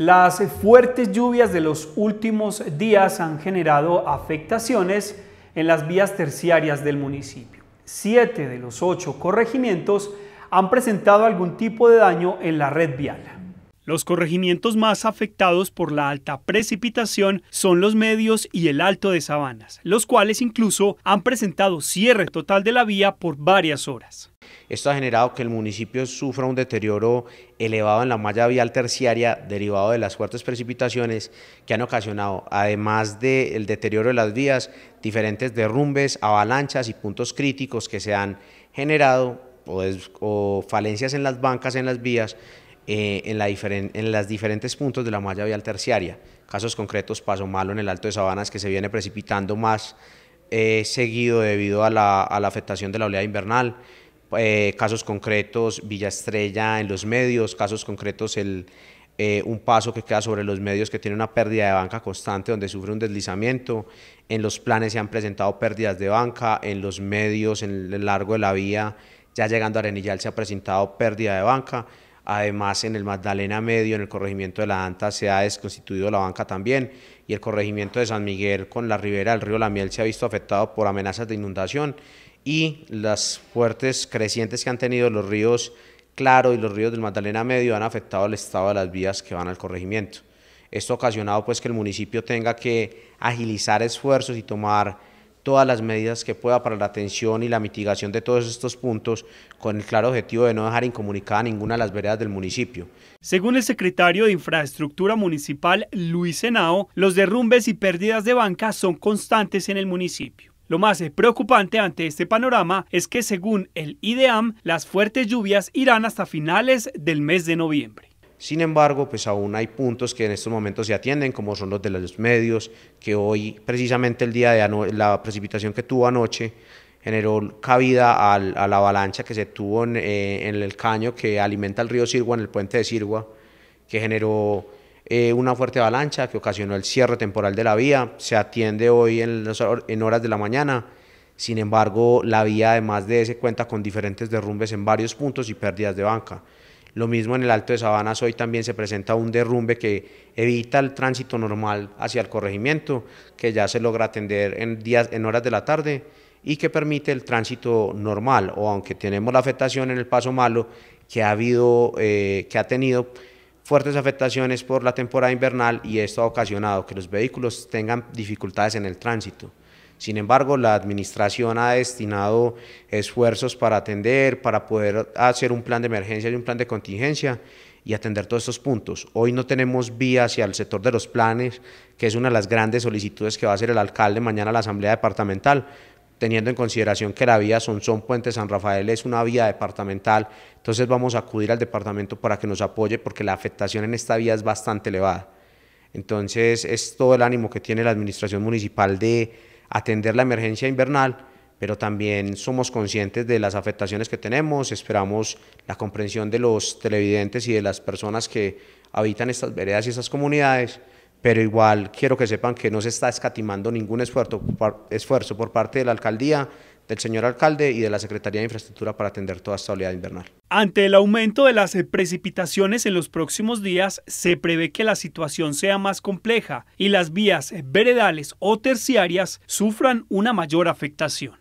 Las fuertes lluvias de los últimos días han generado afectaciones en las vías terciarias del municipio. Siete de los ocho corregimientos han presentado algún tipo de daño en la red vial. Los corregimientos más afectados por la alta precipitación son los medios y el alto de sabanas, los cuales incluso han presentado cierre total de la vía por varias horas. Esto ha generado que el municipio sufra un deterioro elevado en la malla vial terciaria derivado de las fuertes precipitaciones que han ocasionado, además del deterioro de las vías, diferentes derrumbes, avalanchas y puntos críticos que se han generado o falencias en las bancas, en las vías, eh, en, la las diferentes puntos de la malla vial terciaria. Casos concretos, Paso Malo en el Alto de Sabanas, que se viene precipitando más eh, seguido debido a la, afectación de la oleada invernal. Eh, casos concretos, Villa Estrella en los medios, casos concretos, un paso que queda sobre los medios que tiene una pérdida de banca constante donde sufre un deslizamiento. En los planes se han presentado pérdidas de banca, en los medios, en el largo de la vía, ya llegando a Arenillal se ha presentado pérdida de banca. Además, en el Magdalena Medio, en el corregimiento de la Anta, se ha desconstituido la banca también y el corregimiento de San Miguel con la ribera del río La Miel se ha visto afectado por amenazas de inundación y las fuertes crecientes que han tenido los ríos Claro y los ríos del Magdalena Medio han afectado el estado de las vías que van al corregimiento. Esto ha ocasionado pues que el municipio tenga que agilizar esfuerzos y tomar todas las medidas que pueda para la atención y la mitigación de todos estos puntos, con el claro objetivo de no dejar incomunicada ninguna de las veredas del municipio. Según el secretario de Infraestructura Municipal, Luis Senao, los derrumbes y pérdidas de banca son constantes en el municipio. Lo más preocupante ante este panorama es que según el IDEAM, las fuertes lluvias irán hasta finales del mes de noviembre. Sin embargo, pues aún hay puntos que en estos momentos se atienden, como son los de los medios, que hoy, precisamente el día de la precipitación que tuvo anoche, generó cabida a la avalancha que se tuvo eh, en, el caño que alimenta el río Sirgua, en el puente de Sirgua, que generó eh, una fuerte avalancha que ocasionó el cierre temporal de la vía. Se atiende hoy en, en horas de la mañana. Sin embargo, la vía, además de ese, cuenta con diferentes derrumbes en varios puntos y pérdidas de banca. Lo mismo en el Alto de Sabanas hoy también se presenta un derrumbe que evita el tránsito normal hacia el corregimiento, que ya se logra atender en, horas de la tarde y que permite el tránsito normal, o aunque tenemos la afectación en el paso malo que ha, habido, eh, que ha tenido fuertes afectaciones por la temporada invernal y esto ha ocasionado que los vehículos tengan dificultades en el tránsito. Sin embargo, la administración ha destinado esfuerzos para atender, para poder hacer un plan de emergencia y un plan de contingencia y atender todos estos puntos. Hoy no tenemos vía hacia el sector de los planes, que es una de las grandes solicitudes que va a hacer el alcalde mañana a la Asamblea Departamental, teniendo en consideración que la vía Sonsón Puente San Rafael es una vía departamental, entonces vamos a acudir al departamento para que nos apoye porque la afectación en esta vía es bastante elevada. Entonces es todo el ánimo que tiene la administración municipal de atender la emergencia invernal, pero también somos conscientes de las afectaciones que tenemos, esperamos la comprensión de los televidentes y de las personas que habitan estas veredas y estas comunidades, pero igual quiero que sepan que no se está escatimando ningún esfuerzo, por parte de la alcaldía del señor alcalde y de la Secretaría de Infraestructura para atender toda esta oleada invernal. Ante el aumento de las precipitaciones en los próximos días, se prevé que la situación sea más compleja y las vías veredales o terciarias sufran una mayor afectación.